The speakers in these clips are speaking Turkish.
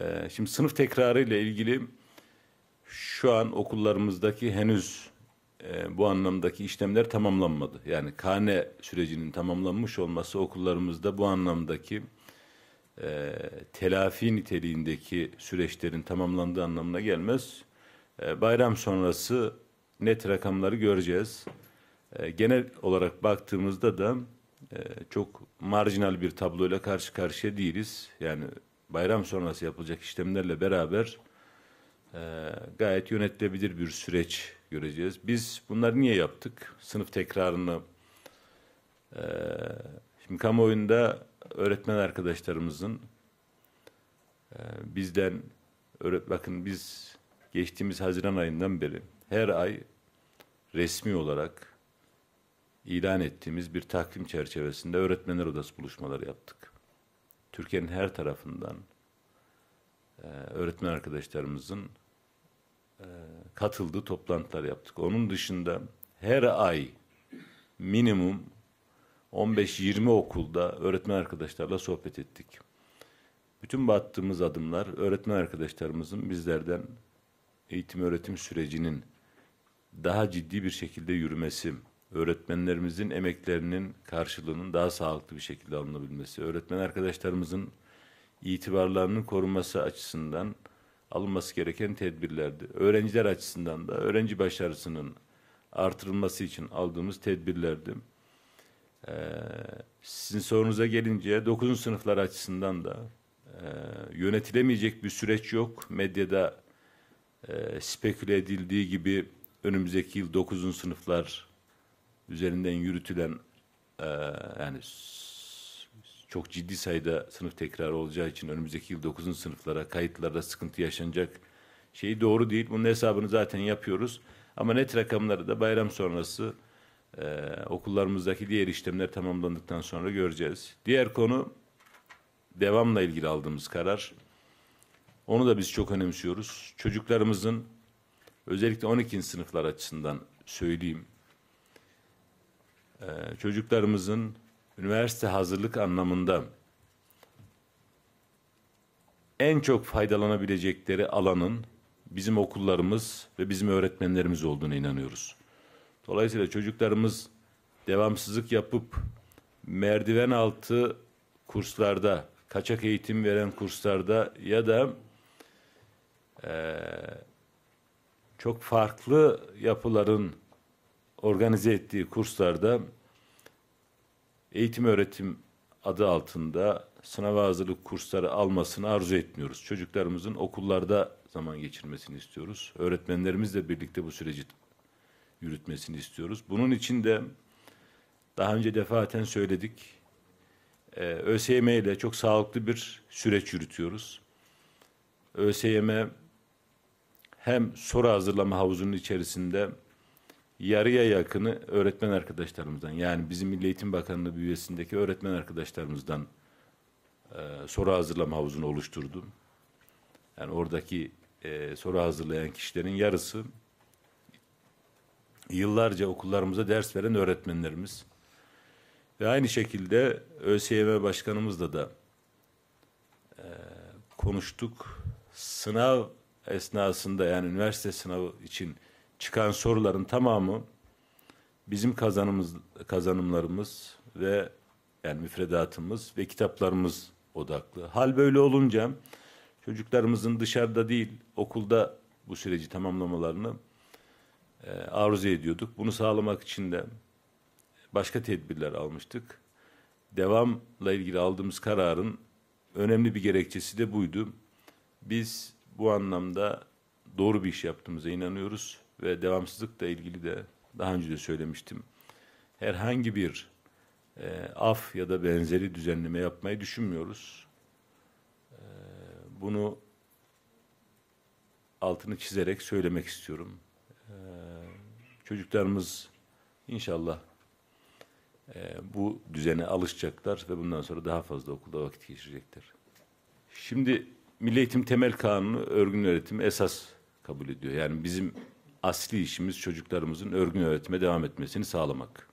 Ee, şimdi sınıf tekrarı ile ilgili şu an okullarımızdaki henüz e, bu anlamdaki işlemler tamamlanmadı. Yani kane sürecinin tamamlanmış olması okullarımızda bu anlamdaki e, telafi niteliğindeki süreçlerin tamamlandığı anlamına gelmez. E, bayram sonrası net rakamları göreceğiz. genel olarak baktığımızda da çok marjinal bir tabloyla karşı karşıya değiliz. Yani bayram sonrası yapılacak işlemlerle beraber e, gayet yönetilebilir bir süreç göreceğiz. Biz bunları niye yaptık? Sınıf tekrarını e, şimdi kamuoyunda öğretmen arkadaşlarımızın e, bizden öğret bakın biz geçtiğimiz Haziran ayından beri her ay resmi olarak ilan ettiğimiz bir takvim çerçevesinde öğretmenler odası buluşmaları yaptık. Türkiye'nin her tarafından e, öğretmen arkadaşlarımızın e, katıldığı toplantılar yaptık. Onun dışında her ay minimum 15-20 okulda öğretmen arkadaşlarla sohbet ettik. Bütün battığımız adımlar öğretmen arkadaşlarımızın bizlerden eğitim öğretim sürecinin daha ciddi bir şekilde yürümesi, öğretmenlerimizin emeklerinin karşılığının daha sağlıklı bir şekilde alınabilmesi, öğretmen arkadaşlarımızın itibarlarının korunması açısından alınması gereken tedbirlerdi. Öğrenciler açısından da öğrenci başarısının artırılması için aldığımız tedbirlerdi. Ee, sizin sorunuza gelince 9. sınıflar açısından da e, yönetilemeyecek bir süreç yok. Medyada e, speküle edildiği gibi önümüzdeki yıl 9. sınıflar üzerinden yürütülen e, yani çok ciddi sayıda sınıf tekrarı olacağı için önümüzdeki yıl 9. sınıflara kayıtlarda sıkıntı yaşanacak şeyi doğru değil. Bunun hesabını zaten yapıyoruz. Ama net rakamları da bayram sonrası e, okullarımızdaki diğer işlemler tamamlandıktan sonra göreceğiz. Diğer konu devamla ilgili aldığımız karar. Onu da biz çok önemsiyoruz. Çocuklarımızın özellikle 12. sınıflar açısından söyleyeyim ee, çocuklarımızın üniversite hazırlık anlamında en çok faydalanabilecekleri alanın bizim okullarımız ve bizim öğretmenlerimiz olduğuna inanıyoruz. Dolayısıyla çocuklarımız devamsızlık yapıp merdiven altı kurslarda, kaçak eğitim veren kurslarda ya da e, çok farklı yapıların organize ettiği kurslarda eğitim öğretim adı altında sınava hazırlık kursları almasını arzu etmiyoruz. Çocuklarımızın okullarda zaman geçirmesini istiyoruz. Öğretmenlerimizle birlikte bu süreci yürütmesini istiyoruz. Bunun için de daha önce defaten söyledik. Ee, ÖSYM ile çok sağlıklı bir süreç yürütüyoruz. ÖSYM hem soru hazırlama havuzunun içerisinde yarıya yakını öğretmen arkadaşlarımızdan yani bizim Milli Eğitim Bakanlığı bünyesindeki öğretmen arkadaşlarımızdan e, soru hazırlama havuzunu oluşturdum. Yani oradaki e, soru hazırlayan kişilerin yarısı yıllarca okullarımıza ders veren öğretmenlerimiz ve aynı şekilde ÖSYM Başkanımızla da e, konuştuk. Sınav esnasında yani üniversite sınavı için çıkan soruların tamamı bizim kazanımız kazanımlarımız ve yani müfredatımız ve kitaplarımız odaklı. Hal böyle olunca çocuklarımızın dışarıda değil okulda bu süreci tamamlamalarını e, arzu ediyorduk. Bunu sağlamak için de başka tedbirler almıştık. Devamla ilgili aldığımız kararın önemli bir gerekçesi de buydu. Biz bu anlamda doğru bir iş yaptığımıza inanıyoruz ve devamsızlıkla ilgili de daha önce de söylemiştim. Herhangi bir e, af ya da benzeri düzenleme yapmayı düşünmüyoruz. E, bunu altını çizerek söylemek istiyorum. E, çocuklarımız inşallah e, bu düzene alışacaklar ve bundan sonra daha fazla okulda vakit geçirecekler. Şimdi Milli Eğitim Temel Kanunu örgün öğretimi esas kabul ediyor. Yani bizim asli işimiz çocuklarımızın örgün öğretime devam etmesini sağlamak.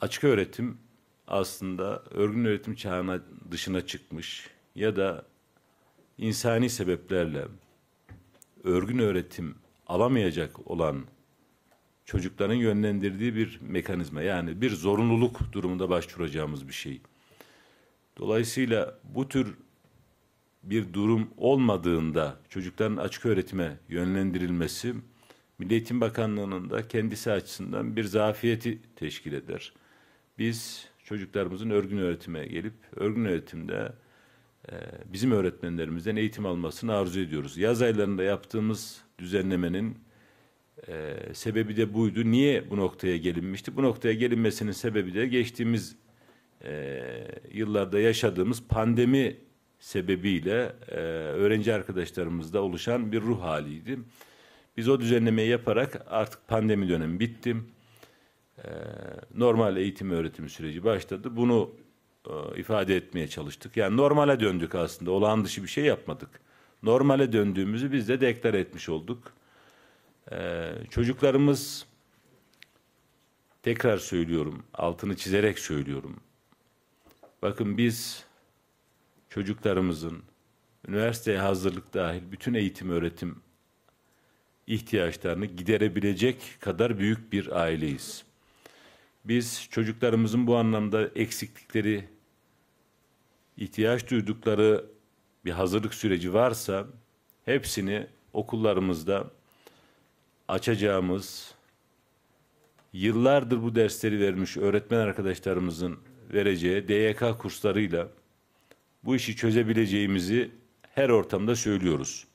Açık öğretim aslında örgün öğretim çağına dışına çıkmış ya da insani sebeplerle örgün öğretim alamayacak olan çocukların yönlendirdiği bir mekanizma yani bir zorunluluk durumunda başvuracağımız bir şey. Dolayısıyla bu tür bir durum olmadığında çocukların açık öğretime yönlendirilmesi Milli Eğitim Bakanlığı'nın da kendisi açısından bir zafiyeti teşkil eder. Biz çocuklarımızın örgün öğretime gelip örgün öğretimde e, bizim öğretmenlerimizden eğitim almasını arzu ediyoruz. Yaz aylarında yaptığımız düzenlemenin e, sebebi de buydu. Niye bu noktaya gelinmişti? Bu noktaya gelinmesinin sebebi de geçtiğimiz e, yıllarda yaşadığımız pandemi sebebiyle e, öğrenci arkadaşlarımızda oluşan bir ruh haliydi. Biz o düzenlemeyi yaparak artık pandemi dönemi bitti. E, normal eğitim öğretim süreci başladı. Bunu e, ifade etmeye çalıştık. Yani normale döndük aslında. Olağan dışı bir şey yapmadık. Normale döndüğümüzü biz de deklar etmiş olduk. E, çocuklarımız tekrar söylüyorum, altını çizerek söylüyorum. Bakın biz çocuklarımızın üniversiteye hazırlık dahil bütün eğitim öğretim ihtiyaçlarını giderebilecek kadar büyük bir aileyiz. Biz çocuklarımızın bu anlamda eksiklikleri, ihtiyaç duydukları bir hazırlık süreci varsa hepsini okullarımızda açacağımız, yıllardır bu dersleri vermiş öğretmen arkadaşlarımızın vereceği DYK kurslarıyla bu işi çözebileceğimizi her ortamda söylüyoruz.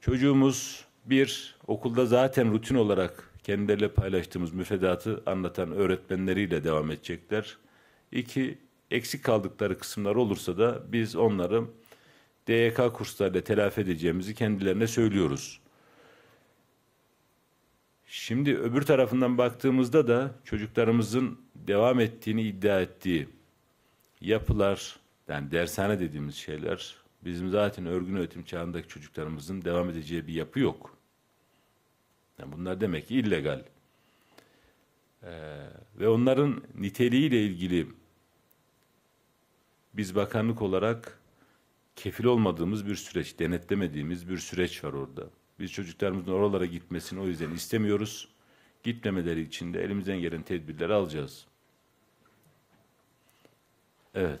Çocuğumuz bir okulda zaten rutin olarak kendileriyle paylaştığımız müfredatı anlatan öğretmenleriyle devam edecekler. İki, eksik kaldıkları kısımlar olursa da biz onları DYK kurslarıyla telafi edeceğimizi kendilerine söylüyoruz. Şimdi öbür tarafından baktığımızda da çocuklarımızın devam ettiğini iddia ettiği yapılar, yani dershane dediğimiz şeyler bizim zaten örgün öğretim çağındaki çocuklarımızın devam edeceği bir yapı yok. Yani bunlar demek ki illegal. Ee, ve onların niteliğiyle ilgili biz bakanlık olarak kefil olmadığımız bir süreç, denetlemediğimiz bir süreç var orada. Biz çocuklarımızın oralara gitmesini o yüzden istemiyoruz. Gitmemeleri için de elimizden gelen tedbirleri alacağız. Evet.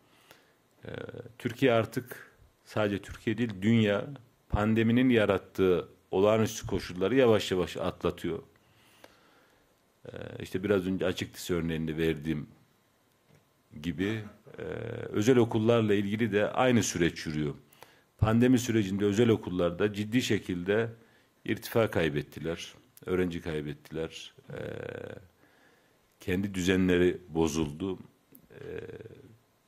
Ee, Türkiye artık sadece Türkiye değil dünya pandeminin yarattığı olağanüstü koşulları yavaş yavaş atlatıyor. Ee, işte biraz önce açık lise örneğinde verdiğim gibi e, özel okullarla ilgili de aynı süreç yürüyor. Pandemi sürecinde özel okullarda ciddi şekilde irtifa kaybettiler, öğrenci kaybettiler, e, kendi düzenleri bozuldu. E,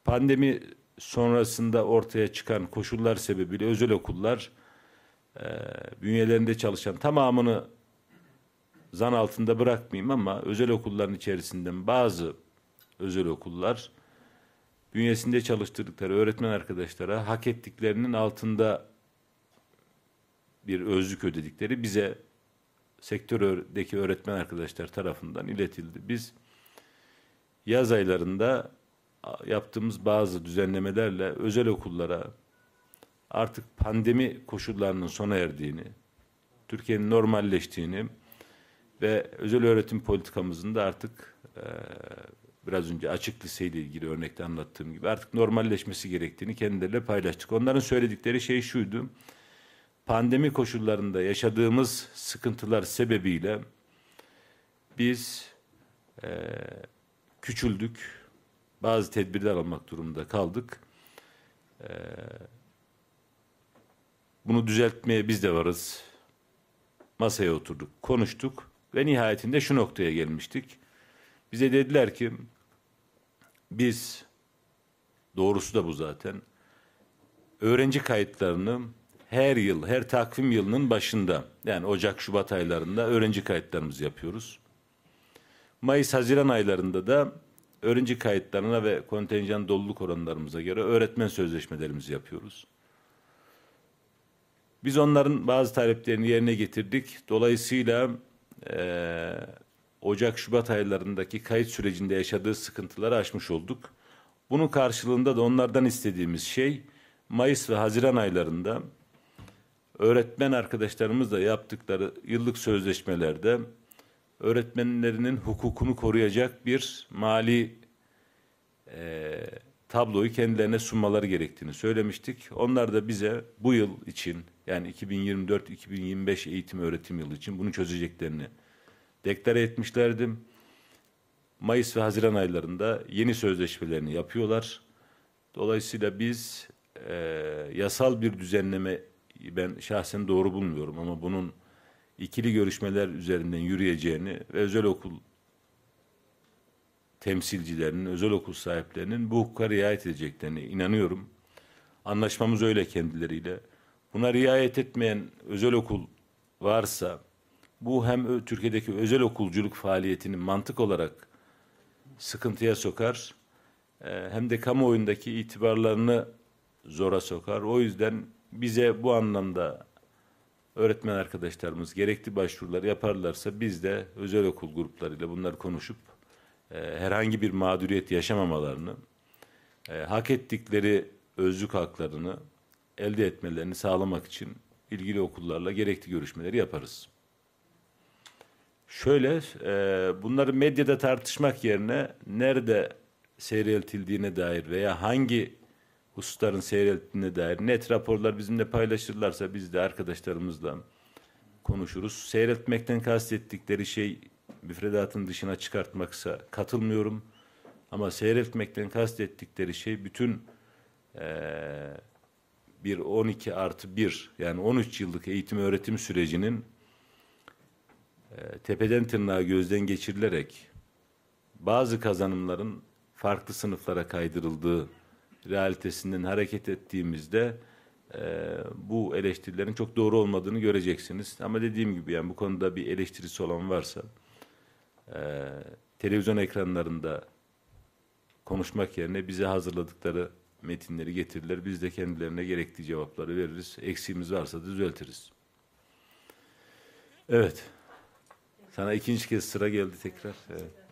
pandemi sonrasında ortaya çıkan koşullar sebebiyle özel okullar e, bünyelerinde çalışan tamamını zan altında bırakmayayım ama özel okulların içerisinden bazı özel okullar bünyesinde çalıştırdıkları öğretmen arkadaşlara hak ettiklerinin altında bir özlük ödedikleri bize sektördeki öğretmen arkadaşlar tarafından iletildi. Biz yaz aylarında yaptığımız bazı düzenlemelerle özel okullara artık pandemi koşullarının sona erdiğini, Türkiye'nin normalleştiğini ve özel öğretim politikamızın da artık e, biraz önce açık liseyle ilgili örnekte anlattığım gibi artık normalleşmesi gerektiğini kendileriyle paylaştık. Onların söyledikleri şey şuydu. Pandemi koşullarında yaşadığımız sıkıntılar sebebiyle biz e, küçüldük, bazı tedbirler almak durumunda kaldık. Ee, bunu düzeltmeye biz de varız. Masaya oturduk, konuştuk ve nihayetinde şu noktaya gelmiştik. Bize dediler ki biz doğrusu da bu zaten öğrenci kayıtlarını her yıl, her takvim yılının başında yani Ocak, Şubat aylarında öğrenci kayıtlarımızı yapıyoruz. Mayıs, Haziran aylarında da öğrenci kayıtlarına ve kontenjan doluluk oranlarımıza göre öğretmen sözleşmelerimizi yapıyoruz. Biz onların bazı taleplerini yerine getirdik. Dolayısıyla e, Ocak-Şubat aylarındaki kayıt sürecinde yaşadığı sıkıntıları aşmış olduk. Bunun karşılığında da onlardan istediğimiz şey Mayıs ve Haziran aylarında öğretmen arkadaşlarımızla yaptıkları yıllık sözleşmelerde öğretmenlerinin hukukunu koruyacak bir mali e, tabloyu kendilerine sunmaları gerektiğini söylemiştik. Onlar da bize bu yıl için yani 2024-2025 eğitim öğretim yılı için bunu çözeceklerini deklare etmişlerdi. Mayıs ve Haziran aylarında yeni sözleşmelerini yapıyorlar. Dolayısıyla biz e, yasal bir düzenleme ben şahsen doğru bulmuyorum ama bunun ikili görüşmeler üzerinden yürüyeceğini ve özel okul temsilcilerinin, özel okul sahiplerinin bu hukuka riayet edeceklerine inanıyorum. Anlaşmamız öyle kendileriyle. Buna riayet etmeyen özel okul varsa bu hem Türkiye'deki özel okulculuk faaliyetini mantık olarak sıkıntıya sokar e, hem de kamuoyundaki itibarlarını zora sokar. O yüzden bize bu anlamda öğretmen arkadaşlarımız gerekli başvuruları yaparlarsa biz de özel okul gruplarıyla bunları konuşup e, herhangi bir mağduriyet yaşamamalarını, e, hak ettikleri özlük haklarını elde etmelerini sağlamak için ilgili okullarla gerekli görüşmeleri yaparız. Şöyle, e, bunları medyada tartışmak yerine nerede seyreltildiğine dair veya hangi hususların seyrettiğine dair net raporlar bizimle paylaşırlarsa biz de arkadaşlarımızla konuşuruz. Seyretmekten kastettikleri şey müfredatın dışına çıkartmaksa katılmıyorum. Ama seyretmekten kastettikleri şey bütün e, bir 12 artı 1 yani 13 yıllık eğitim öğretim sürecinin e, tepeden tırnağa gözden geçirilerek bazı kazanımların farklı sınıflara kaydırıldığı realitesinden hareket ettiğimizde e, bu eleştirilerin çok doğru olmadığını göreceksiniz. Ama dediğim gibi yani bu konuda bir eleştirisi olan varsa e, televizyon ekranlarında konuşmak yerine bize hazırladıkları metinleri getirirler. Biz de kendilerine gerekli cevapları veririz. Eksiğimiz varsa düzeltiriz. Evet. Sana ikinci kez sıra geldi tekrar. Evet.